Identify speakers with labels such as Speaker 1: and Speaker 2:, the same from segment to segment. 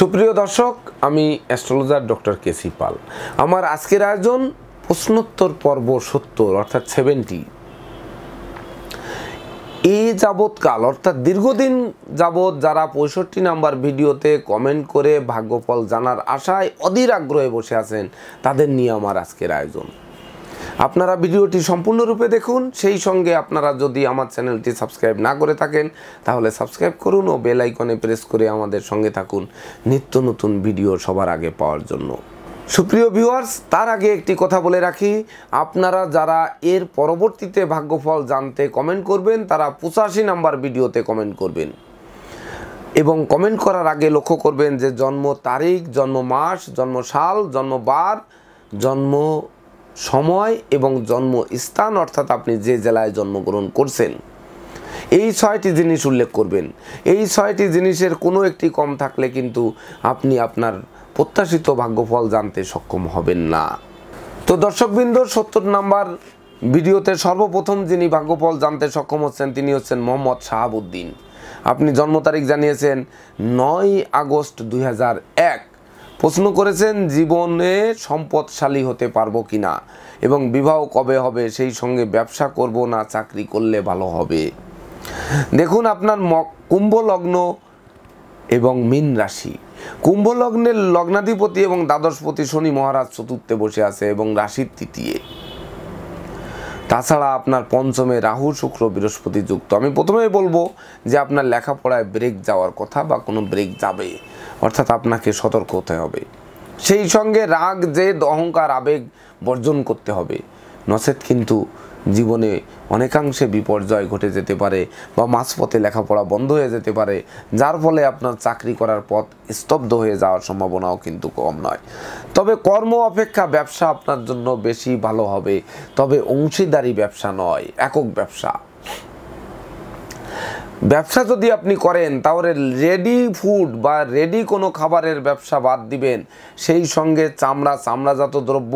Speaker 1: সুপ্রিয় দর্শক আমি অ্যাস্ট্রোলজার ডক্টর কেসি পাল আমার আজকের আয়োজন প্রশ্নোত্তর পর্ব সত্তর অর্থাৎ সেভেন্টি এ যাবৎকাল অর্থাৎ দীর্ঘদিন যাবৎ যারা পঁয়ষট্টি নাম্বার ভিডিওতে কমেন্ট করে ভাগ্যফল জানার আশায় অধীর আগ্রহে বসে আছেন তাদের নিয়ে আমার আজকের আয়োজন আপনারা ভিডিওটি সম্পূর্ণরূপে দেখুন সেই সঙ্গে আপনারা যদি আমার চ্যানেলটি সাবস্ক্রাইব না করে থাকেন তাহলে সাবস্ক্রাইব করুন ও বেল আইকনে প্রেস করে আমাদের সঙ্গে থাকুন নিত্য নতুন ভিডিও সবার আগে পাওয়ার জন্য সুপ্রিয় ভিউয়ার্স তার আগে একটি কথা বলে রাখি আপনারা যারা এর পরবর্তীতে ভাগ্যফল জানতে কমেন্ট করবেন তারা পঁচাশি নাম্বার ভিডিওতে কমেন্ট করবেন এবং কমেন্ট করার আগে লক্ষ্য করবেন যে জন্ম তারিখ জন্ম মাস জন্ম সাল জন্ম বার জন্ম সময় এবং জন্মস্থান অর্থাৎ আপনি যে জেলায় জন্মগ্রহণ করছেন এই ছয়টি জিনিস উল্লেখ করবেন এই ছয়টি জিনিসের কোনো একটি কম থাকলে কিন্তু আপনি আপনার প্রত্যাশিত ভাগ্যফল জানতে সক্ষম হবেন না তো দর্শকবৃন্দ সত্তর নাম্বার ভিডিওতে সর্বপ্রথম যিনি ভাগ্যফল জানতে সক্ষম হচ্ছেন তিনি হচ্ছেন মোহাম্মদ শাহাবুদ্দিন আপনি জন্ম তারিখ জানিয়েছেন নয় আগস্ট দুই এক প্রশ্ন করেছেন জীবনে সম্পদশালী হতে পারবো কি না এবং বিবাহ কবে হবে সেই সঙ্গে ব্যবসা করব না চাকরি করলে ভালো হবে দেখুন আপনার কুম্ভলগ্ন এবং মীন রাশি কুম্ভলগ্নের লগ্নাধিপতি এবং দ্বাদশপতি শনি মহারাজ চতুর্থে বসে আছে এবং রাশির তৃতীয় তাছাড়া আপনার পঞ্চমে রাহু শুক্র বৃহস্পতি যুক্ত আমি প্রথমে বলবো যে আপনার লেখাপড়ায় ব্রেক যাওয়ার কথা বা কোনো ব্রেক যাবে অর্থাৎ আপনাকে সতর্ক হতে হবে সেই সঙ্গে রাগ জেদ অহংকার আবেগ বর্জন করতে হবে নচেত কিন্তু জীবনে অনেকাংশে বিপর্যয় ঘটে যেতে পারে বা মাঝপথে লেখাপড়া বন্ধ হয়ে যেতে পারে যার ফলে আপনার চাকরি করার পথ স্তব্ধ হয়ে যাওয়ার সম্ভাবনাও কিন্তু কম নয় তবে কর্ম অপেক্ষা ব্যবসা আপনার জন্য বেশি ভালো হবে তবে অংশীদারি ব্যবসা নয় একক ব্যবসা ব্যবসা যদি আপনি করেন তাহলে রেডি ফুড বা রেডি কোনো খাবারের ব্যবসা বাদ দিবেন সেই সঙ্গে চামড়া চামড়াজাত দ্রব্য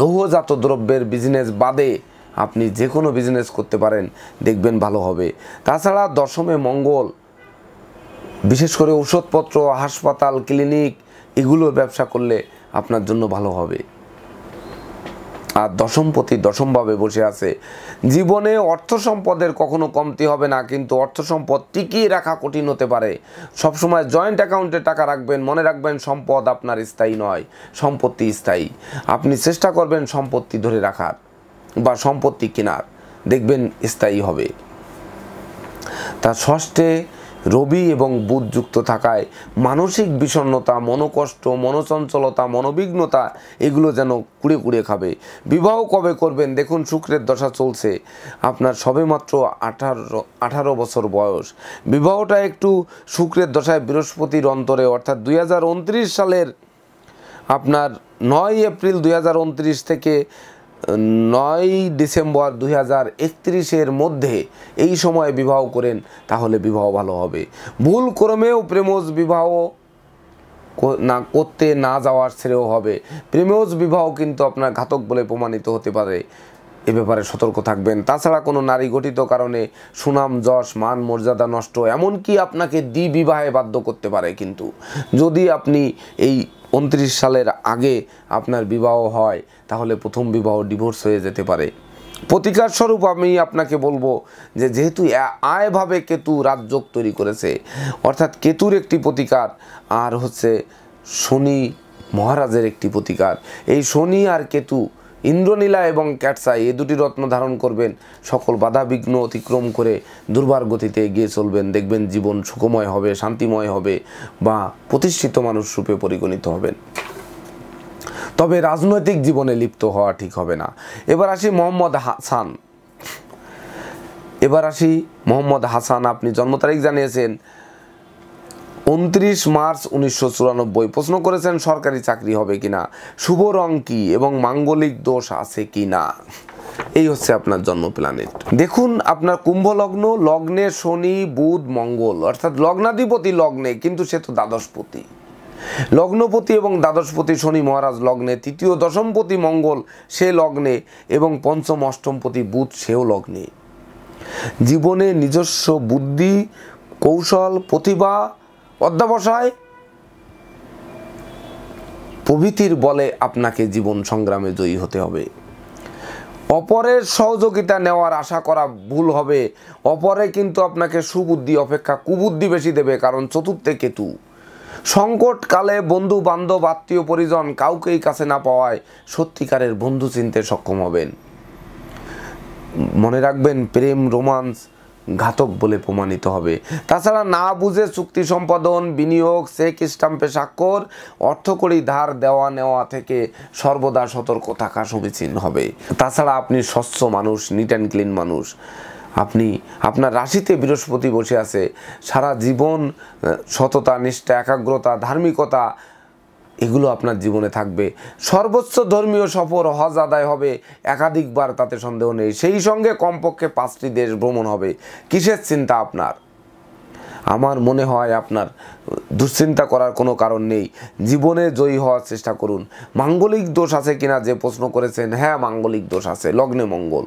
Speaker 1: লৌহজাত দ্রব্যের বিজনেস বাদে আপনি যে কোনো বিজনেস করতে পারেন দেখবেন ভালো হবে তাছাড়া দশমে মঙ্গল বিশেষ করে ওষুধপত্র হাসপাতাল ক্লিনিক এগুলো ব্যবসা করলে আপনার জন্য ভালো হবে আর দশমপতি দশমভাবে বসে আছে জীবনে অর্থ সম্পদের কখনো কমতি হবে না কিন্তু অর্থ সম্পদ টিকিয়ে রাখা কঠিন হতে পারে সবসময় জয়েন্ট অ্যাকাউন্টে টাকা রাখবেন মনে রাখবেন সম্পদ আপনার স্থায়ী নয় সম্পত্তি স্থায়ী আপনি চেষ্টা করবেন সম্পত্তি ধরে রাখার বা সম্পত্তি কেনার দেখবেন স্থায়ী হবে তা ষষ্ঠে রবি এবং বুধ যুক্ত থাকায় মানসিক বিষণ্নতা মনোকষ্ট মনোচঞ্চলতা মনোবিঘ্নতা এগুলো যেন কুড়ে কুড়ে খাবে বিবাহ কবে করবেন দেখুন শুক্রের দশা চলছে আপনার সবেমাত্র আঠারো আঠারো বছর বয়স বিবাহটা একটু শুক্রের দশায় বৃহস্পতির অন্তরে অর্থাৎ দুই সালের আপনার নয় এপ্রিল দুই থেকে নয় ডিসেম্বর দুই হাজার একত্রিশের মধ্যে এই সময়ে বিবাহ করেন তাহলে বিবাহ ভালো হবে ভুল ক্রমেও প্রেমজ বিবাহ না করতে না যাওয়ার শ্রেয় হবে প্রেমজ বিবাহ কিন্তু আপনার ঘাতক বলে প্রমাণিত হতে পারে এ ব্যাপারে সতর্ক থাকবেন তাছাড়া কোনো নারী গঠিত কারণে সুনাম যশ মান মর্যাদা নষ্ট এমনকি আপনাকে দ্বিবিবাহে বাধ্য করতে পারে কিন্তু যদি আপনি এই উনত্রিশ সালের আগে আপনার বিবাহ হয় তাহলে প্রথম বিবাহ ডিভোর্স হয়ে যেতে পারে প্রতিকার স্বরূপ আমি আপনাকে বলবো যে যেহেতু আয়ভাবে কেতু রাজযোগ তৈরি করেছে অর্থাৎ কেতুর একটি প্রতিকার আর হচ্ছে শনি মহারাজের একটি প্রতিকার এই শনি আর কেতু ইন্দ্রনীলা এবং ক্যাটসাই এ দুটি রত্ন ধারণ করবেন সকল বাধা বিঘ্ন অতিক্রম করে দুর্বার গতিতে এগিয়ে চলবেন দেখবেন জীবন সুখময় হবে শান্তিময় হবে বা প্রতিষ্ঠিত মানুষ রূপে পরিগণিত হবেন তবে রাজনৈতিক জীবনে লিপ্ত হওয়া ঠিক হবে না এবার আসি মোহাম্মদ হাসান এবার আসি মোহাম্মদ হাসান আপনি জন্ম তারিখ জানিয়েছেন উনত্রিশ মার্চ উনিশশো চুরানব্বই প্রশ্ন করেছেন সরকারি চাকরি হবে কিনা শুভ রং কি এবং মাঙ্গলিক দোষ আছে কি না এই হচ্ছে আপনার জন্ম প্ল্যানেট দেখুন আপনার কুম্ভ লগ্ন লগ্নে শনি বুধ মঙ্গল অর্থাৎ লগ্নাধিপতি লগ্নে কিন্তু সে তো দ্বাদশপতি লগ্নপতি এবং দ্বাদশপতি শনি মহারাজ লগ্নে তৃতীয় দশমপতি মঙ্গল সে লগ্নে এবং পঞ্চম অষ্টমপতি বুধ সেও লগ্নে জীবনে নিজস্ব বুদ্ধি কৌশল প্রতিভা অধ্যাবসায় প্রভৃতির বলে আপনাকে জীবন সংগ্রামে জয়ী হতে হবে অপরের সহযোগিতা নেওয়ার আশা করা ভুল হবে অপরে কিন্তু আপনাকে সুবুদ্ধি অপেক্ষা কুবুদ্ধি বেশি দেবে কারণ চতুর্থে কেতু সংকটকালে বন্ধু বান্ধব আত্মীয় পরিজন কাউকেই কাছে না পাওয়ায় সত্যিকারের বন্ধু চিনতে সক্ষম হবেন মনে রাখবেন প্রেম রোমান্স ঘাতক বলে প্রমাণিত হবে তাছাড়া না বুঝে চুক্তি সম্পাদন বিনিয়োগ চেক স্টাম্পে স্বাক্ষর অর্থকরী ধার দেওয়া নেওয়া থেকে সর্বদা সতর্ক থাকা সমীচীন হবে তাছাড়া আপনি স্বচ্ছ মানুষ নিট অ্যান্ড ক্লিন মানুষ আপনি আপনার রাশিতে বৃহস্পতি বসে আছে সারা জীবন সততা নিষ্ঠা একাগ্রতা ধার্মিকতা এগুলো আপনার জীবনে থাকবে সর্বোচ্চ ধর্মীয় সফর হজ আদায় হবে একাধিকবার তাতে সন্দেহ নেই সেই সঙ্গে কমপক্ষে পাঁচটি দেশ ভ্রমণ হবে কিসের চিন্তা আপনার আমার মনে হয় আপনার দুশ্চিন্তা করার কোনো কারণ নেই জীবনে জয়ী হওয়ার চেষ্টা করুন মাঙ্গলিক দোষ আছে কিনা যে প্রশ্ন করেছেন হ্যাঁ মাঙ্গলিক দোষ আছে লগ্নে মঙ্গল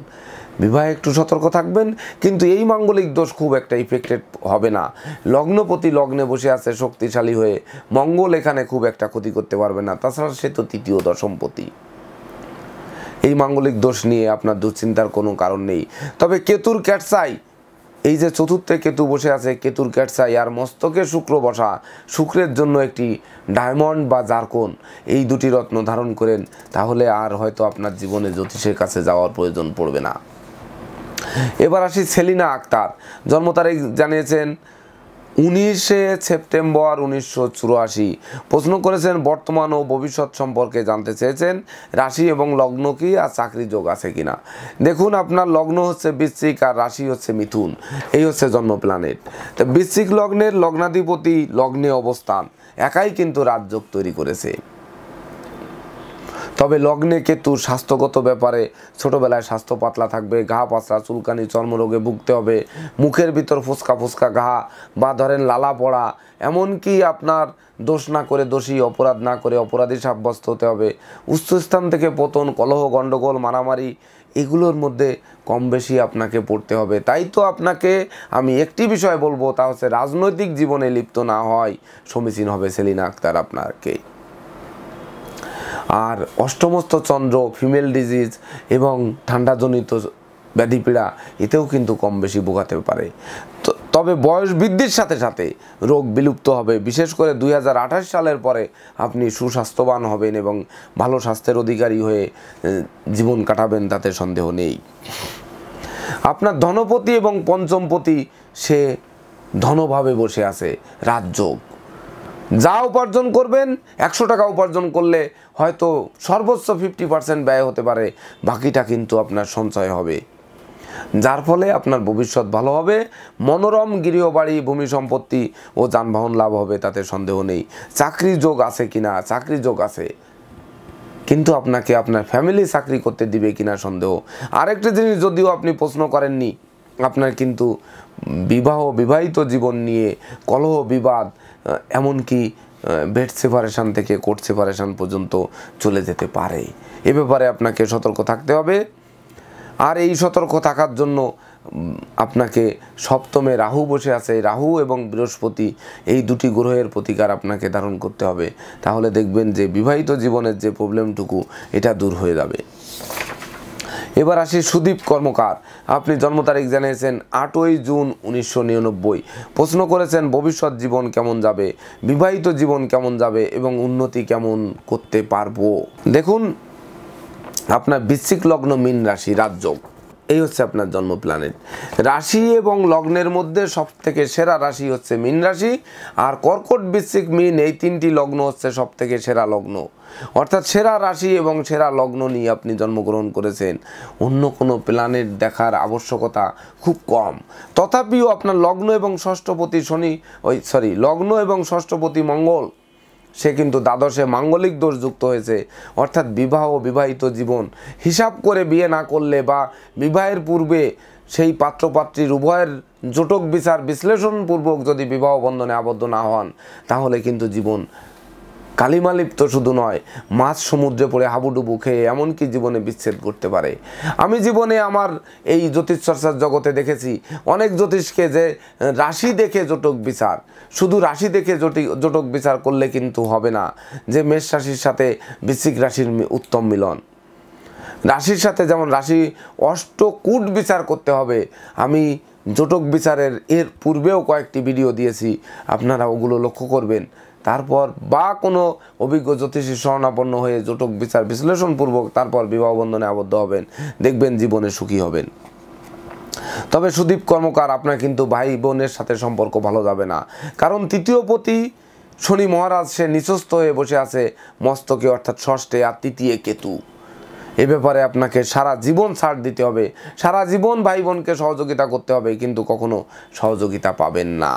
Speaker 1: বিবাহে একটু সতর্ক থাকবেন কিন্তু এই মাঙ্গলিক দোষ খুব একটা ইফেক্টেড হবে না লগ্নপতি লগ্নে বসে আছে শক্তিশালী হয়ে মঙ্গল এখানে খুব একটা ক্ষতি করতে পারবে না তাছাড়া সে তো তৃতীয় দশমপতি এই মাঙ্গলিক দোষ নিয়ে আপনার দুশ্চিন্তার কোনো কারণ নেই তবে কেতুর ক্যাটসাই এই যে চতুর্থে কেতু বসে আছে কেতুর ক্যাটসাই আর মস্তকে শুক্র বসা শুক্রের জন্য একটি ডায়মন্ড বা জারকোন এই দুটি রত্ন ধারণ করেন তাহলে আর হয়তো আপনার জীবনে জ্যোতিষের কাছে যাওয়ার প্রয়োজন পড়বে না এবার আসি সেলিনা আক্তার জন্ম তারিখ জানিয়েছেন উনিশে সেপ্টেম্বর উনিশশো চুরাশি প্রশ্ন করেছেন বর্তমান ও ভবিষ্যৎ সম্পর্কে জানতে চেয়েছেন রাশি এবং লগ্ন কি আর চাকরি যোগ আছে কিনা দেখুন আপনার লগ্ন হচ্ছে বৃশ্চিক আর রাশি হচ্ছে মিথুন এই হচ্ছে জন্ম প্ল্যানেট তো বৃশ্চিক লগ্নের লগ্নাধিপতি লগ্নে অবস্থান একাই কিন্তু রাজযোগ তৈরি করেছে তবে লগ্নে কেতু স্বাস্থ্যগত ব্যাপারে ছোটোবেলায় স্বাস্থ্য পাতলা থাকবে ঘা পাতলা চুলকানি চর্মরোগে ভুগতে হবে মুখের ভিতর ফুসকা ফুসকা ঘা বা ধরেন লালা পড়া এমনকি আপনার দোষ না করে দোষী অপরাধ না করে অপরাধী সাব্যস্ত হতে হবে উচ্চস্থান থেকে পতন কলহ গণ্ডগোল মারামারি এগুলোর মধ্যে কম বেশি আপনাকে পড়তে হবে তাই তো আপনাকে আমি একটি বিষয় বলবো তা হচ্ছে রাজনৈতিক জীবনে লিপ্ত না হয় সমীচীন হবে সেলিনা আক্তার আপনাকে আর অষ্টমস্ত চন্দ্র ফিমেল ডিজিজ এবং ঠান্ডাজনিত ব্যাধিপীড়া এতেও কিন্তু কম বেশি ভোগাতে পারে তবে বয়স বৃদ্ধির সাথে সাথে রোগ বিলুপ্ত হবে বিশেষ করে দুই সালের পরে আপনি সুস্বাস্থ্যবান হবেন এবং ভালো স্বাস্থ্যের অধিকারী হয়ে জীবন কাটাবেন তাতে সন্দেহ নেই আপনার ধনপতি এবং পঞ্চমপতি সে ধনভাবে বসে আছে রাজযোগ যা উপার্জন করবেন একশো টাকা উপার্জন করলে হয়তো সর্বোচ্চ ফিফটি পার্সেন্ট ব্যয় হতে পারে বাকিটা কিন্তু আপনার সঞ্চয় হবে যার ফলে আপনার ভবিষ্যৎ ভালো হবে মনোরম গৃহবাড়ি ভূমি সম্পত্তি ও যানবাহন লাভ হবে তাতে সন্দেহ নেই চাকরি যোগ আছে কিনা চাকরি যোগ আছে কিন্তু আপনাকে আপনার ফ্যামিলি চাকরি করতে দিবে কিনা সন্দেহ আরেকটা জিনিস যদিও আপনি প্রশ্ন করেননি আপনার কিন্তু বিবাহ বিবাহিত জীবন নিয়ে কলহ বিবাদ এমনকি বেড সেপারেশান থেকে কোর্ট সেপারেশান পর্যন্ত চলে যেতে পারে এ ব্যাপারে আপনাকে সতর্ক থাকতে হবে আর এই সতর্ক থাকার জন্য আপনাকে সপ্তমে রাহু বসে আছে রাহু এবং বৃহস্পতি এই দুটি গ্রহের প্রতিকার আপনাকে ধারণ করতে হবে তাহলে দেখবেন যে বিবাহিত জীবনের যে প্রবলেমটুকু এটা দূর হয়ে যাবে এবার আসি সুদীপ কর্মকার আপনি জন্ম তারিখ জানিয়েছেন আটই জুন উনিশশো নিরানব্বই প্রশ্ন করেছেন ভবিষ্যৎ জীবন কেমন যাবে বিবাহিত জীবন কেমন যাবে এবং উন্নতি কেমন করতে পারবো দেখুন আপনার বিশ্বিক লগ্ন মীন রাশি রাজযোগ এই হচ্ছে আপনার জন্ম প্ল্যানেট রাশি এবং লগ্নের মধ্যে সব থেকে সেরা রাশি হচ্ছে মীন রাশি আর কর্কট বৃশ্চিক মীন এই তিনটি লগ্ন হচ্ছে সব থেকে সেরা লগ্ন অর্থাৎ সেরা রাশি এবং সেরা লগ্ন নিয়ে আপনি জন্মগ্রহণ করেছেন অন্য কোনো প্ল্যানেট দেখার আবশ্যকতা খুব কম তথাপিও আপনার লগ্ন এবং ষষ্ঠপতি শনি ওই সরি লগ্ন এবং ষষ্ঠপতি মঙ্গল সে কিন্তু দ্বাদশে মাঙ্গলিক দোষ যুক্ত হয়েছে অর্থাৎ বিবাহ বিবাহিত জীবন হিসাব করে বিয়ে না করলে বা বিবাহের পূর্বে সেই পাত্রপাত্রীর উভয়ের জোটক বিচার বিশ্লেষণপূর্বক যদি বিবাহ বন্ধনে আবদ্ধ না হন তাহলে কিন্তু জীবন লিপ্ত শুধু নয় মাছ সমুদ্রে পড়ে হাবুডুবু খেয়ে এমনকি জীবনে বিচ্ছেদ করতে পারে আমি জীবনে আমার এই জ্যোতিষচর্চার জগতে দেখেছি অনেক জ্যোতিষকে যে রাশি দেখে জটক বিচার শুধু রাশি দেখে জটি জটক বিচার করলে কিন্তু হবে না যে মেষ রাশির সাথে বৃশ্চিক রাশির উত্তম মিলন রাশির সাথে যেমন রাশি অষ্টকূট বিচার করতে হবে আমি জটক বিচারের এর পূর্বেও কয়েকটি ভিডিও দিয়েছি আপনারা ওগুলো লক্ষ্য করবেন তারপর বা কোনো অভিজ্ঞ জ্যোতিষী শরণাপন্ন হয়ে জটক বিচার বিশ্লেষণপূর্বক তারপর বিবাহ বন্ধনে আবদ্ধ হবেন দেখবেন জীবনে সুখী হবেন তবে সুদীপ কর্মকার আপনার কিন্তু ভাই বোনের সাথে সম্পর্ক ভালো যাবে না কারণ তৃতীয় পতি শনি মহারাজ সে নিচস্থ হয়ে বসে আছে মস্তকে অর্থাৎ ষষ্ঠে আর তৃতীয় কেতু এ ব্যাপারে আপনাকে সারা জীবন ছাড় দিতে হবে সারা জীবন ভাই বোনকে সহযোগিতা করতে হবে কিন্তু কখনো সহযোগিতা পাবেন না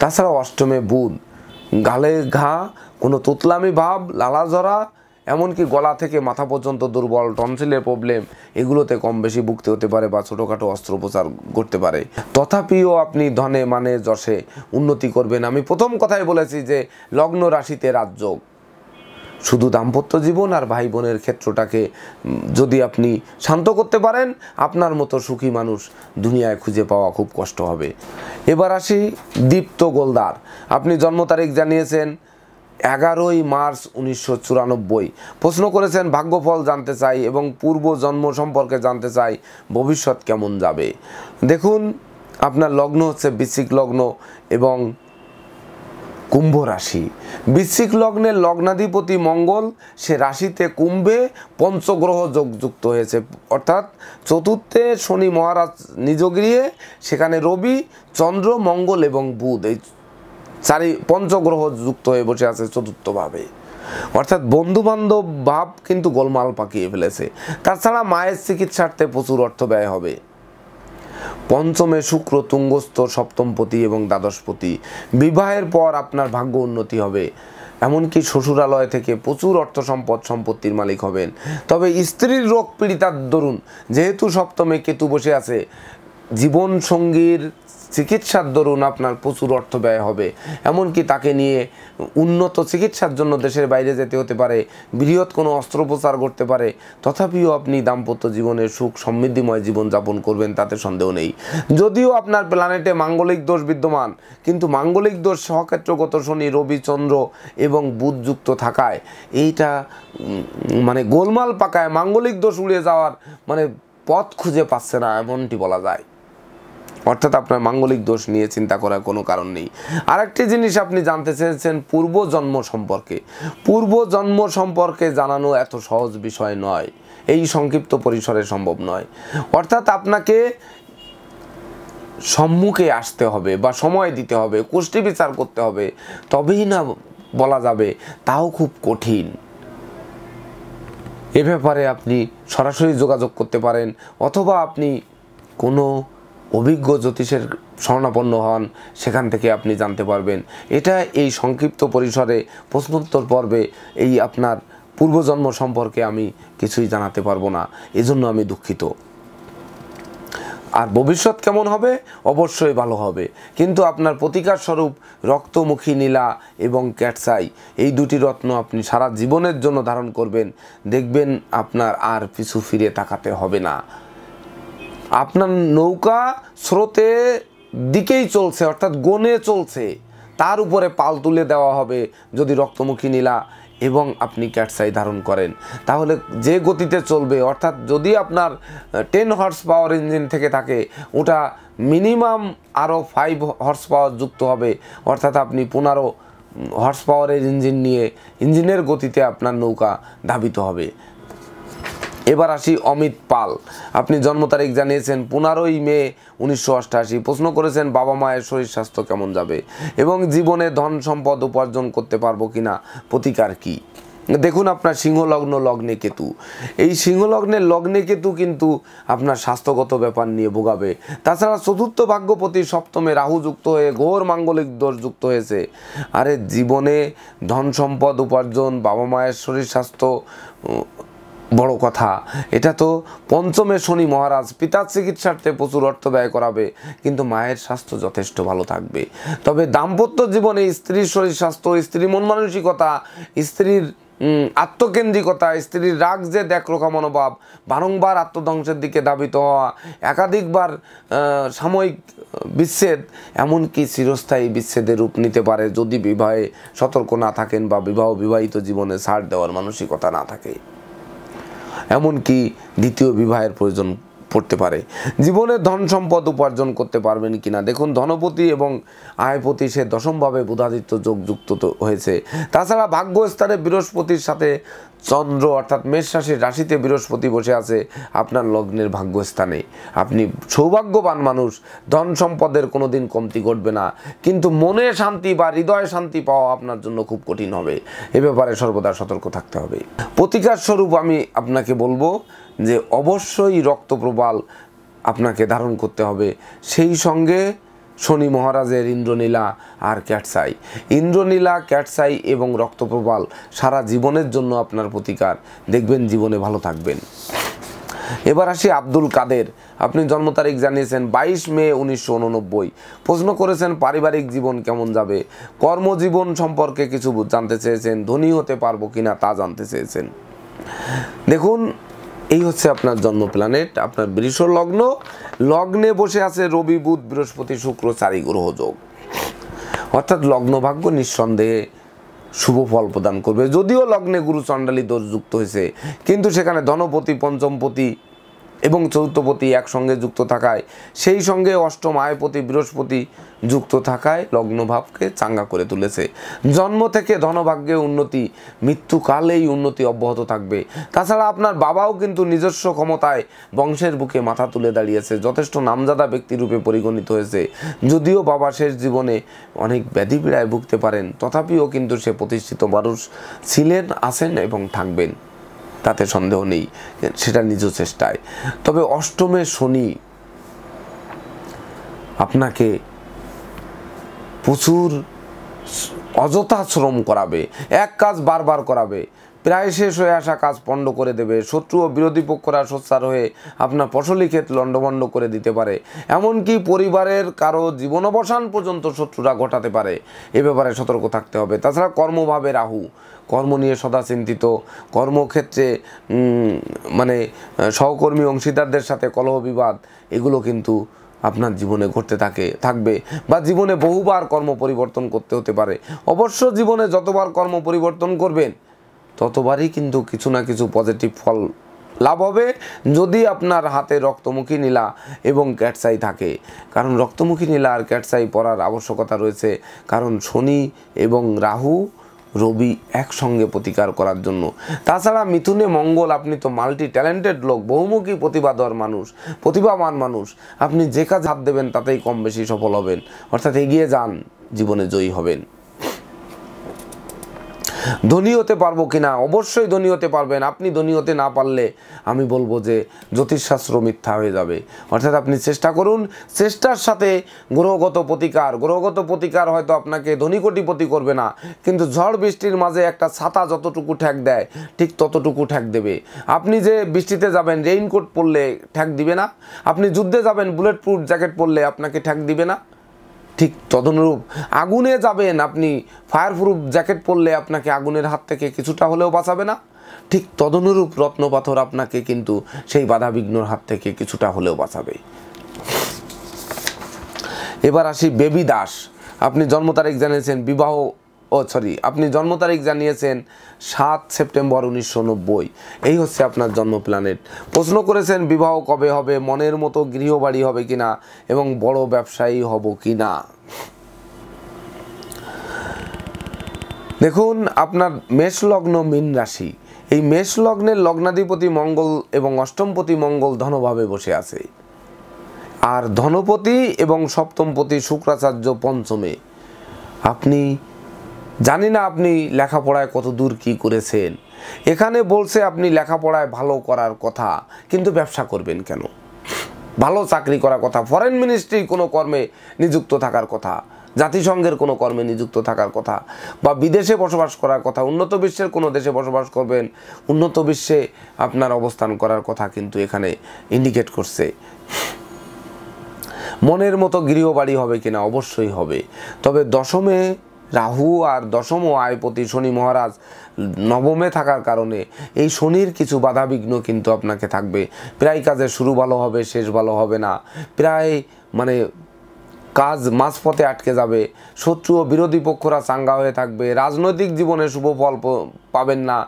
Speaker 1: তাছাড়া অষ্টমে বুধ গালে ঘা কোনো তুতলামি ভাব লালা জরা এমনকি গলা থেকে মাথা পর্যন্ত দুর্বল টনসিলের প্রবলেম এগুলোতে কম বেশি ভুগতে হতে পারে বা ছোটোখাটো অস্ত্রোপচার করতে পারে তথাপিও আপনি ধনে মানে যশে উন্নতি করবেন আমি প্রথম কথাই বলেছি যে লগ্ন রাশিতে রাজযোগ শুধু দাম্পত্য জীবন আর ভাই বোনের ক্ষেত্রটাকে যদি আপনি শান্ত করতে পারেন আপনার মতো সুখী মানুষ দুনিয়ায় খুঁজে পাওয়া খুব কষ্ট হবে এবার আসি দীপ্ত গোলদার আপনি জন্ম তারিখ জানিয়েছেন এগারোই মার্চ উনিশশো চুরানব্বই প্রশ্ন করেছেন ভাগ্যফল জানতে চাই এবং পূর্ব জন্ম সম্পর্কে জানতে চাই ভবিষ্যৎ কেমন যাবে দেখুন আপনার লগ্ন হচ্ছে বিশ্বিক লগ্ন এবং কুম্ভ রাশি বৃশ্চিক লগ্নের লগ্নাধিপতি মঙ্গল সে রাশিতে কুম্ভে পঞ্চগ্রহ যোগ যুক্ত হয়েছে অর্থাৎ চতুর্থে শনি মহারাজ নিজ সেখানে রবি চন্দ্র মঙ্গল এবং বুধ এই চারি পঞ্চগ্রহ যুক্ত হয়ে বসে আছে চতুর্থভাবে অর্থাৎ বন্ধুবান্ধব ভাব কিন্তু গোলমাল পাকিয়ে ফেলেছে তাছাড়া মায়ের চিকিৎসার্থে প্রচুর অর্থ ব্যয় হবে পঞ্চমে শুক্র তুঙ্গস্থ সপ্তমপতি এবং দ্বাদশপতি বিবাহের পর আপনার ভাগ্য উন্নতি হবে এমনকি শ্বশুরালয় থেকে প্রচুর অর্থ সম্পদ সম্পত্তির মালিক হবেন তবে স্ত্রীর রোগ পীড়িতার দরুন যেহেতু সপ্তমে কেতু বসে আছে জীবন সঙ্গীর চিকিৎসার দরুন আপনার প্রচুর অর্থ ব্যয় হবে এমনকি তাকে নিয়ে উন্নত চিকিৎসার জন্য দেশের বাইরে যেতে হতে পারে বৃহৎ কোনো অস্ত্রোপচার করতে পারে তথাপিও আপনি দাম্পত্য জীবনে সুখ সমৃদ্ধিময় জীবনযাপন করবেন তাতে সন্দেহ নেই যদিও আপনার প্ল্যানেটে মাঙ্গলিক দোষ বিদ্যমান কিন্তু মাঙ্গলিক দোষ সহক্ষেত্রগত শনি রবিচন্দ্র এবং বুধযুক্ত থাকায় এইটা মানে গোলমাল পাকায় মাঙ্গলিক দোষ উড়িয়ে যাওয়ার মানে পথ খুঁজে পাচ্ছে না এমনটি বলা যায় অর্থাৎ আপনার মাঙ্গলিক দোষ নিয়ে চিন্তা করার কোনো কারণ নেই আরেকটি জিনিস আপনি জানতে চেয়েছেন পূর্বজন্ম সম্পর্কে পূর্বজন্ম সম্পর্কে জানানো এত সহজ বিষয় নয় এই সংক্ষিপ্ত পরিসরে সম্ভব নয় অর্থাৎ আপনাকে সম্মুখে আসতে হবে বা সময় দিতে হবে কোষ্ঠী বিচার করতে হবে তবেই না বলা যাবে তাও খুব কঠিন এ ব্যাপারে আপনি সরাসরি যোগাযোগ করতে পারেন অথবা আপনি কোনো অভিজ্ঞ জ্যোতিষের স্বর্ণাপন্ন হন সেখান থেকে আপনি জানতে পারবেন এটা এই সংক্ষিপ্ত পরিসরে প্রশ্নোত্তর পর্বে এই আপনার পূর্বজন্ম সম্পর্কে আমি কিছুই জানাতে পারবো না এজন্য আমি দুঃখিত আর ভবিষ্যৎ কেমন হবে অবশ্যই ভালো হবে কিন্তু আপনার প্রতিকার স্বরূপ রক্তমুখী নীলা এবং ক্যাটসাই এই দুটি রত্ন আপনি সারা জীবনের জন্য ধারণ করবেন দেখবেন আপনার আর পিছু ফিরে তাকাতে হবে না আপনার নৌকা স্রোতে দিকেই চলছে অর্থাৎ গনে চলছে তার উপরে পাল তুলে দেওয়া হবে যদি রক্তমুখী নীলা এবং আপনি ক্যাটসাই ধারণ করেন তাহলে যে গতিতে চলবে অর্থাৎ যদি আপনার টেন হর্স পাওয়ার ইঞ্জিন থেকে থাকে ওটা মিনিমাম আরও ফাইভ হর্স পাওয়ার যুক্ত হবে অর্থাৎ আপনি পনেরো হর্স পাওয়ারের ইঞ্জিন নিয়ে ইঞ্জিনের গতিতে আপনার নৌকা ধাবিত হবে এবার আসি অমিত পাল আপনি জন্ম তারিখ জানিয়েছেন পনেরোই মে উনিশশো অষ্টাশি প্রশ্ন করেছেন বাবা মায়ের শরীর স্বাস্থ্য কেমন যাবে এবং জীবনে ধন সম্পদ উপার্জন করতে পারবো কিনা প্রতিকার কী দেখুন আপনার সিংহলগ্ন লগ্নে কেতু এই সিংহলগ্নের লগ্নে কেতু কিন্তু আপনার স্বাস্থ্যগত ব্যাপার নিয়ে ভোগাবে তাছাড়া চতুর্থ ভাগ্যপতি সপ্তমে রাহু যুক্ত হয়ে ঘোর মাঙ্গলিক দোষ যুক্ত হয়েছে আরে জীবনে ধন সম্পদ উপার্জন বাবা মায়ের শরীর স্বাস্থ্য বড় কথা এটা তো পঞ্চমে শনি মহারাজ পিতার চিকিৎসার্থে প্রচুর অর্থ ব্যয় করাবে কিন্তু মায়ের স্বাস্থ্য যথেষ্ট ভালো থাকবে তবে দাম্পত্য জীবনে স্ত্রীর শরীর স্বাস্থ্য স্ত্রী মন মানসিকতা স্ত্রীর আত্মকেন্দ্রিকতা স্ত্রীর রাগ যে দেখরোখা মনোভাব বারংবার আত্মধ্বংসের দিকে দাবিত হওয়া একাধিকবার সাময়িক বিচ্ছেদ এমনকি চিরস্থায়ী বিচ্ছেদের রূপ নিতে পারে যদি বিবাহে সতর্ক না থাকেন বা বিবাহ বিবাহিত জীবনে ছাড় দেওয়ার মানসিকতা না থাকে এমনকি দ্বিতীয় বিবাহের প্রয়োজন পড়তে পারে জীবনে ধন সম্পদ উপার্জন করতে পারবেন কিনা দেখুন ধনপতি এবং আয়পতি সে দশমভাবে বুধাদিত্য যোগযুক্ত হয়েছে তাছাড়া ভাগ্যস্থানে বৃহস্পতির সাথে চন্দ্র অর্থাৎ মেষ রাশির রাশিতে বৃহস্পতি বসে আছে আপনার লগ্নের ভাগ্যস্থানে আপনি সৌভাগ্যবান মানুষ ধন সম্পদের কোনো দিন কমতি ঘটবে না কিন্তু মনে শান্তি বা হৃদয় শান্তি পাওয়া আপনার জন্য খুব কঠিন হবে এ ব্যাপারে সর্বদা সতর্ক থাকতে হবে প্রতিকার স্বরূপ আমি আপনাকে বলবো যে অবশ্যই রক্তপ্রবাল আপনাকে ধারণ করতে হবে সেই সঙ্গে শনি মহারাজের ইন্দ্রনীলা আর ক্যাটসাই ইন্দ্রনীলা ক্যাটসাই এবং রক্তপ্রবাল সারা জীবনের জন্য আপনার প্রতিকার দেখবেন জীবনে ভালো থাকবেন এবার আসি আব্দুল কাদের আপনি জন্ম তারিখ জানিয়েছেন বাইশ মে উনিশশো উননব্বই প্রশ্ন করেছেন পারিবারিক জীবন কেমন যাবে কর্মজীবন সম্পর্কে কিছু জানতে চেয়েছেন ধনী হতে পারবো কিনা তা জানতে চেয়েছেন দেখুন এই হচ্ছে আপনার জন্ম প্ল্যানেট আপনার বৃষ লগ্ন লগ্নে বসে আছে রবি বুধ বৃহস্পতি শুক্র চারি গ্রহযোগ অর্থাৎ লগ্নভাগ্য নিঃসন্দেহে শুভ ফল প্রদান করবে যদিও লগ্নে গুরু চণ্ডালী দোষ যুক্ত হয়েছে কিন্তু সেখানে ধনপতি পঞ্চমপতি এবং চতুর্থপতি একসঙ্গে যুক্ত থাকায় সেই সঙ্গে অষ্টম আয়পতি বৃহস্পতি যুক্ত থাকায় লগ্নভাবকে চাঙ্গা করে তুলেছে জন্ম থেকে ধনভাগ্যে উন্নতি মৃত্যুকালেই উন্নতি অব্যাহত থাকবে তাছাড়া আপনার বাবাও কিন্তু নিজস্ব ক্ষমতায় বংশের বুকে মাথা তুলে দাঁড়িয়েছে যথেষ্ট নামজাদা ব্যক্তিরূপে পরিগণিত হয়েছে যদিও বাবা শেষ জীবনে অনেক ব্যাধিপীড়ায় ভুগতে পারেন তথাপিও কিন্তু সে প্রতিষ্ঠিত মানুষ ছিলেন আছেন এবং থাকবেন তাতে সন্দেহ নেই সেটা নিজ চেষ্টায় তবে অষ্টমে শনি আপনাকে প্রচুর অযথা শ্রম করাবে এক কাজ বারবার করাবে প্রায় শেষ হয়ে আসা কাজ পণ্ড করে দেবে শত্রু ও বিরোধী পক্ষরা সোচ্চার হয়ে আপনার ফসলি ক্ষেত লণ্ডভণ্ড করে দিতে পারে এমনকি পরিবারের কারো অবসান পর্যন্ত শত্রুরা ঘটাতে পারে এ ব্যাপারে সতর্ক থাকতে হবে তাছাড়া কর্মভাবে রাহু কর্ম নিয়ে সদা চিন্তিত কর্মক্ষেত্রে মানে সহকর্মী অংশীদারদের সাথে কলহ বিবাদ এগুলো কিন্তু আপনার জীবনে ঘটতে থাকে থাকবে বা জীবনে বহুবার কর্ম পরিবর্তন করতে হতে পারে অবশ্য জীবনে যতবার কর্ম পরিবর্তন করবেন ততবারই কিন্তু কিছু না কিছু পজিটিভ ফল লাভ হবে যদি আপনার হাতে রক্তমুখী নীলা এবং ক্যাটসাই থাকে কারণ রক্তমুখী নীলা আর ক্যাটসাই পরার আবশ্যকতা রয়েছে কারণ শনি এবং রাহু রবি একসঙ্গে প্রতিকার করার জন্য তাছাড়া মিথুনে মঙ্গল আপনি তো মাল্টি ট্যালেন্টেড লোক বহুমুখী প্রতিভাধর মানুষ প্রতিভাবান মানুষ আপনি যে কাজ হাত দেবেন তাতেই কম বেশি সফল হবেন অর্থাৎ এগিয়ে যান জীবনে জয়ী হবেন ধনী হতে পারবো কি না অবশ্যই ধনী হতে পারবেন আপনি ধনী হতে না পারলে আমি বলবো যে জ্যোতিষশাস্ত্র মিথ্যা হয়ে যাবে অর্থাৎ আপনি চেষ্টা করুন চেষ্টার সাথে গ্রহগত প্রতিকার গ্রহগত প্রতিকার হয়তো আপনাকে ধনী কোটিপতি করবে না কিন্তু ঝড় বৃষ্টির মাঝে একটা ছাতা যতটুকু ঠ্যাক দেয় ঠিক ততটুকু ঠ্যাক দেবে আপনি যে বৃষ্টিতে যাবেন রেইনকোট পরলে ঠ্যাক দিবে না আপনি যুদ্ধে যাবেন বুলেট প্রুফ জ্যাকেট পরলে আপনাকে ঠ্যাক দিবে না ঠিক তদনুরূপ আগুনে যাবেন আপনি ফায়ার প্রুফ জ্যাকেট পরলে আপনাকে আগুনের হাত থেকে কিছুটা হলেও বাঁচাবে না ঠিক তদনুরূপ রত্নপাথর আপনাকে কিন্তু সেই বাধা বিঘ্নর হাত থেকে কিছুটা হলেও বাঁচাবে এবার আসি বেবি দাস আপনি জন্ম তারিখ জানিয়েছেন বিবাহ ও সরি আপনি জন্ম তারিখ জানিয়েছেন সাত সেপ্টেম্বর উনিশশো নব্বই এই হচ্ছে আপনার জন্ম প্ল্যানেট প্রশ্ন করেছেন বিবাহ কবে হবে মনের মতো গৃহবাড়ি হবে কিনা এবং বড় ব্যবসায়ী হব কিনা দেখুন আপনার মেষলগ্ন লগ্ন মীন রাশি এই মেষলগ্নের লগ্নাধিপতি মঙ্গল এবং অষ্টমপতি মঙ্গল ধনভাবে বসে আছে আর ধনপতি এবং সপ্তমপতি শুক্রাচার্য পঞ্চমে আপনি জানি না আপনি লেখাপড়ায় কত দূর কী করেছেন এখানে বলছে আপনি লেখাপড়ায় ভালো করার কথা কিন্তু ব্যবসা করবেন কেন ভালো চাকরি করার কথা ফরেন মিনিস্ট্রি কোনো কর্মে নিযুক্ত থাকার কথা জাতিসংঘের কোনো কর্মে নিযুক্ত থাকার কথা বা বিদেশে বসবাস করার কথা উন্নত বিশ্বের কোনো দেশে বসবাস করবেন উন্নত বিশ্বে আপনার অবস্থান করার কথা কিন্তু এখানে ইন্ডিকেট করছে মনের মতো গৃহবাড়ি হবে কিনা অবশ্যই হবে তবে দশমে রাহু আর দশম আয়পতি শনি মহারাজ নবমে থাকার কারণে এই শনির কিছু বাধাবিঘ্ন কিন্তু আপনাকে থাকবে প্রায় কাজের শুরু ভালো হবে শেষ ভালো হবে না প্রায় মানে কাজ মাঝপথে আটকে যাবে শত্রু ও বিরোধী পক্ষরা চাঙ্গা হয়ে থাকবে রাজনৈতিক জীবনে শুভ ফল পাবেন না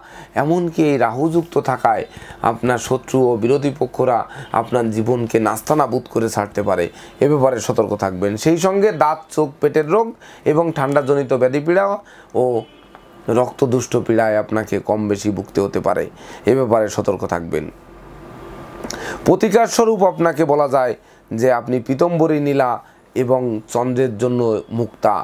Speaker 1: এমনকি এই রাহুযুক্ত থাকায় আপনার শত্রু ও বিরোধী পক্ষরা আপনার জীবনকে নাস্তানাবুদ করে ছাড়তে পারে এ ব্যাপারে সতর্ক থাকবেন সেই সঙ্গে দাঁত চোখ পেটের রোগ এবং ঠান্ডাজনিত ব্যাধিপীড়া ও রক্তদুষ্ট পীড়ায় আপনাকে কম বেশি ভুগতে হতে পারে এ ব্যাপারে সতর্ক থাকবেন প্রতিকার স্বরূপ আপনাকে বলা যায় যে আপনি পীতম্বরী নীলা এবং চন্দ্রের জন্য মুক্তা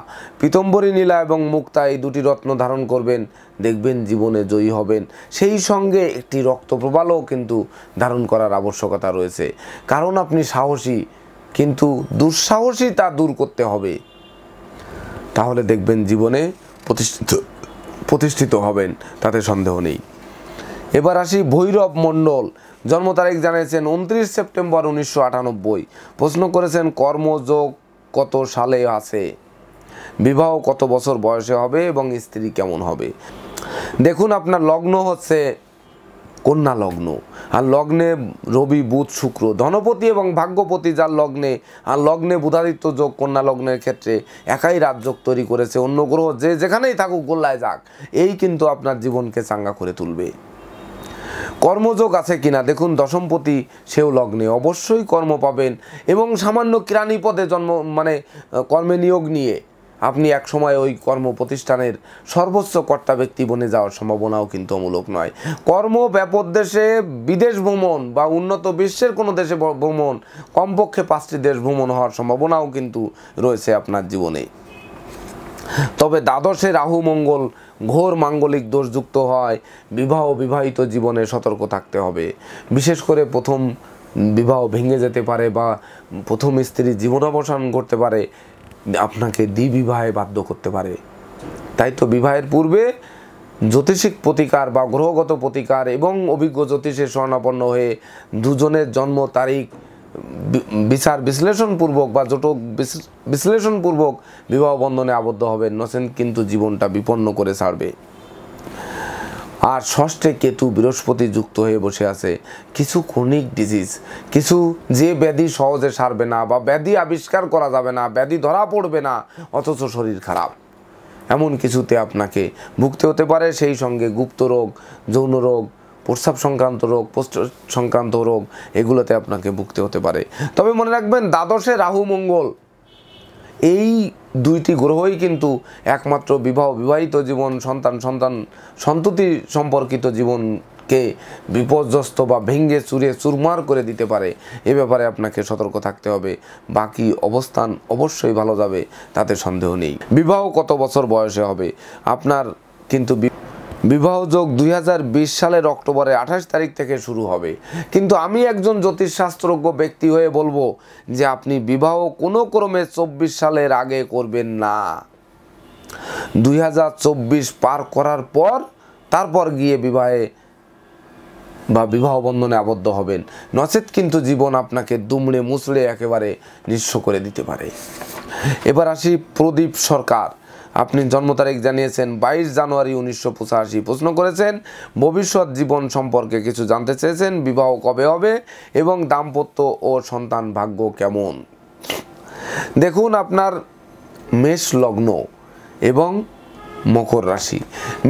Speaker 1: পীতম্বরী নীলা এবং মুক্তা এই দুটি রত্ন ধারণ করবেন দেখবেন জীবনে জয়ী হবেন সেই সঙ্গে একটি রক্তপ্রবালও কিন্তু ধারণ করার আবশ্যকতা রয়েছে কারণ আপনি সাহসী কিন্তু দুঃসাহসী তা দূর করতে হবে তাহলে দেখবেন জীবনে প্রতিষ্ঠিত প্রতিষ্ঠিত হবেন তাতে সন্দেহ নেই এবার আসি ভৈরব মণ্ডল জন্ম তারিখ জানিয়েছেন উনত্রিশ সেপ্টেম্বর উনিশশো আটানব্বই প্রশ্ন করেছেন কর্মযোগ কত সালে আছে বিবাহ কত বছর বয়সে হবে এবং স্ত্রী কেমন হবে দেখুন আপনার লগ্ন হচ্ছে কন্যা লগ্ন আর লগ্নে রবি বুধ শুক্র ধনপতি এবং ভাগ্যপতি যার লগ্নে আর লগ্নে বুধাদিত্য যোগ কন্যা লগ্নের ক্ষেত্রে একাই রাজযোগ তৈরি করেছে অন্য গ্রহ যে যেখানেই থাকুক গোল্লায় যাক এই কিন্তু আপনার জীবনকে চাঙ্গা করে তুলবে কর্মযোগ আছে কিনা দেখুন দশমপতি সেও লগ্নে অবশ্যই কর্ম পাবেন এবং সামান্য কিরানি পদে জন্ম মানে কর্মে নিয়োগ নিয়ে আপনি এক সময় ওই কর্ম প্রতিষ্ঠানের সর্বোচ্চ কর্তা ব্যক্তি বনে যাওয়ার সম্ভাবনাও কিন্তু অমূলক নয় কর্ম ব্যাপক দেশে বিদেশ ভ্রমণ বা উন্নত বিশ্বের কোনো দেশে ভ্রমণ কমপক্ষে পাঁচটি দেশ ভ্রমণ হওয়ার সম্ভাবনাও কিন্তু রয়েছে আপনার জীবনে তবে দ্বাদশে রাহু মঙ্গল ঘোর মাঙ্গলিক দোষযুক্ত হয় বিবাহ বিবাহিত জীবনে সতর্ক থাকতে হবে বিশেষ করে প্রথম বিবাহ ভেঙে যেতে পারে বা প্রথম স্ত্রীর জীবনাবসান করতে পারে আপনাকে দ্বিবিবাহে বাধ্য করতে পারে তাই তো বিবাহের পূর্বে জ্যোতিষিক প্রতিকার বা গ্রহগত প্রতিকার এবং অভিজ্ঞ জ্যোতিষের স্বর্ণাপন্ন হয়ে দুজনের জন্ম তারিখ বিচার বিশ্লেষণপূর্বক বা জটক বিশ্লেষণপূর্বক বিবাহ বন্ধনে আবদ্ধ হবেন নসেন কিন্তু জীবনটা বিপন্ন করে ছাড়বে আর ষষ্ঠে কেতু বৃহস্পতি যুক্ত হয়ে বসে আছে কিছু ক্রনিক ডিজিজ কিছু যে ব্যাধি সহজে সারবে না বা ব্যাধি আবিষ্কার করা যাবে না ব্যাধি ধরা পড়বে না অথচ শরীর খারাপ এমন কিছুতে আপনাকে ভুগতে হতে পারে সেই সঙ্গে গুপ্ত রোগ যৌন রোগ প্রস্রাব সংক্রান্ত রোগ পোস্ট সংক্রান্ত রোগ এগুলোতে আপনাকে ভুগতে হতে পারে তবে মনে রাখবেন দ্বাদশে রাহু মঙ্গল এই দুইটি গ্রহই কিন্তু একমাত্র বিবাহ বিবাহিত জীবন সন্তান সন্তান সন্ততি সম্পর্কিত জীবনকে বিপর্যস্ত বা ভেঙ্গে চুরে চুরমার করে দিতে পারে এ ব্যাপারে আপনাকে সতর্ক থাকতে হবে বাকি অবস্থান অবশ্যই ভালো যাবে তাতে সন্দেহ নেই বিবাহ কত বছর বয়সে হবে আপনার কিন্তু বিবাহযোগ দুই সালের অক্টোবরে আঠাশ তারিখ থেকে শুরু হবে কিন্তু আমি একজন জ্যোতিষশাস্ত্রজ্ঞ ব্যক্তি হয়ে বলবো যে আপনি বিবাহ কোনো ক্রমে চব্বিশ সালের আগে করবেন না দুই পার করার পর তারপর গিয়ে বিবাহে বা বিবাহ বন্ধনে আবদ্ধ হবেন নচেত কিন্তু জীবন আপনাকে দুমড়ে মুচড়ে একেবারে নিঃস্ব করে দিতে পারে এবার আসি প্রদীপ সরকার আপনি জন্ম তারিখ জানিয়েছেন বাইশ জানুয়ারি উনিশশো পঁচাশি প্রশ্ন করেছেন ভবিষ্যৎ জীবন সম্পর্কে কিছু জানতে চেয়েছেন বিবাহ কবে হবে এবং দাম্পত্য ও সন্তান ভাগ্য কেমন দেখুন আপনার মেষ লগ্ন এবং মকর রাশি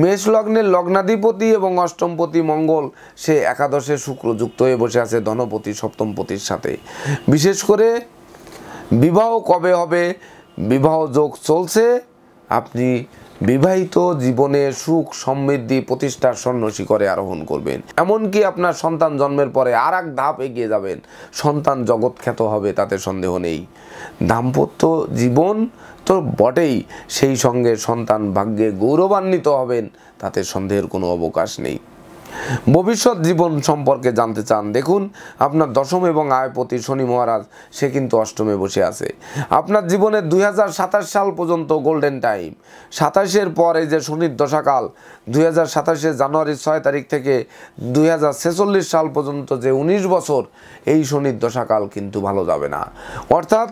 Speaker 1: মেষ লগ্নের লগ্নাধিপতি এবং অষ্টমপতি মঙ্গল সে একাদশে শুক্র যুক্ত হয়ে বসে আছে ধনপতি সপ্তমপতির সাথে বিশেষ করে বিবাহ কবে হবে বিবাহ যোগ চলছে আপনি বিবাহিত জীবনে সুখ সমৃদ্ধি প্রতিষ্ঠার সন্ন্যাসী করে আরোহণ করবেন এমনকি আপনার সন্তান জন্মের পরে আর এক ধাপ এগিয়ে যাবেন সন্তান জগৎখ্যাত হবে তাতে সন্দেহ নেই দাম্পত্য জীবন তো বটেই সেই সঙ্গে সন্তান ভাগ্যে গৌরবান্বিত হবেন তাতে সন্দেহের কোনো অবকাশ নেই ভবিষ্যৎ জীবন সম্পর্কে জানতে চান দেখুন আপনার দশম এবং আয়পতি শনি মহারাজ সে কিন্তু অষ্টমে বসে আছে আপনার জীবনের দুই হাজার সাল পর্যন্ত গোল্ডেন টাইম সাতাশের পর এই যে শনির দশাকাল দুই হাজার জানুয়ারি ছয় তারিখ থেকে দুই সাল পর্যন্ত যে ১৯ বছর এই শনির দশাকাল কিন্তু ভালো যাবে না অর্থাৎ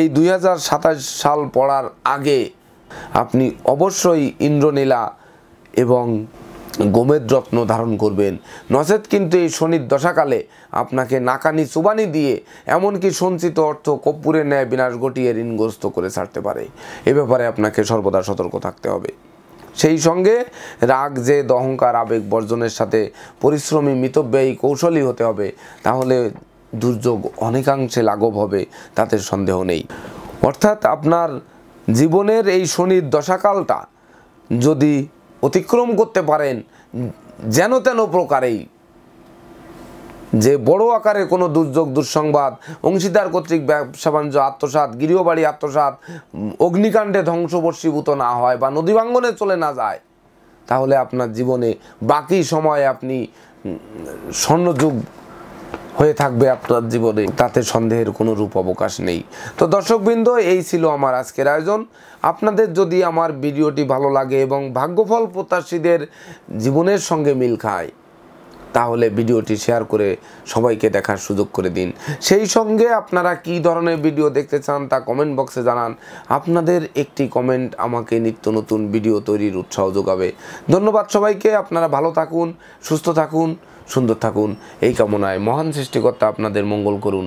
Speaker 1: এই দুই সাল পড়ার আগে আপনি অবশ্যই ইন্দ্রনীলা এবং গোমের রত্ন ধারণ করবেন নচেত কিন্তু এই শনির দশাকালে আপনাকে নাকানি চুবানি দিয়ে এমনকি সঞ্চিত অর্থ কপ্পুরের ন্যায় বিনাশ ঘটিয়ে ঋণগ্রস্ত করে ছাড়তে পারে এ ব্যাপারে আপনাকে সর্বদা সতর্ক থাকতে হবে সেই সঙ্গে রাগ যে দহংকার আবেগ বর্জনের সাথে পরিশ্রমী মিতব্যয়ী কৌশলী হতে হবে তাহলে দুর্যোগ অনেকাংশে লাঘব হবে তাতে সন্দেহ নেই অর্থাৎ আপনার জীবনের এই শনির দশাকালটা যদি অতিক্রম করতে পারেন যেন তেন প্রকারেই যে বড় আকারে কোনো দুর্যোগ দুঃসংবাদ অংশীদার কর্তৃক ব্যবসা বাণিজ্য আত্মসাত গৃহবাড়ি আত্মসাত অগ্নিকাণ্ডে ধ্বংসবর্ষীভূত না হয় বা নদী ভাঙ্গনে চলে না যায় তাহলে আপনার জীবনে বাকি সময়ে আপনি স্বর্ণযুগ হয়ে থাকবে আপনার জীবনে তাতে সন্দেহের কোনো রূপ অবকাশ নেই তো দর্শকবৃন্দ এই ছিল আমার আজকের আয়োজন আপনাদের যদি আমার ভিডিওটি ভালো লাগে এবং ভাগ্যফল প্রত্যাশীদের জীবনের সঙ্গে মিল খায় তাহলে ভিডিওটি শেয়ার করে সবাইকে দেখার সুযোগ করে দিন সেই সঙ্গে আপনারা কি ধরনের ভিডিও দেখতে চান তা কমেন্ট বক্সে জানান আপনাদের একটি কমেন্ট আমাকে নিত্য নতুন ভিডিও তৈরির উৎসাহ যোগাবে ধন্যবাদ সবাইকে আপনারা ভালো থাকুন সুস্থ থাকুন সুন্দর থাকুন এই কামনায় মহান সৃষ্টিকর্তা আপনাদের মঙ্গল করুন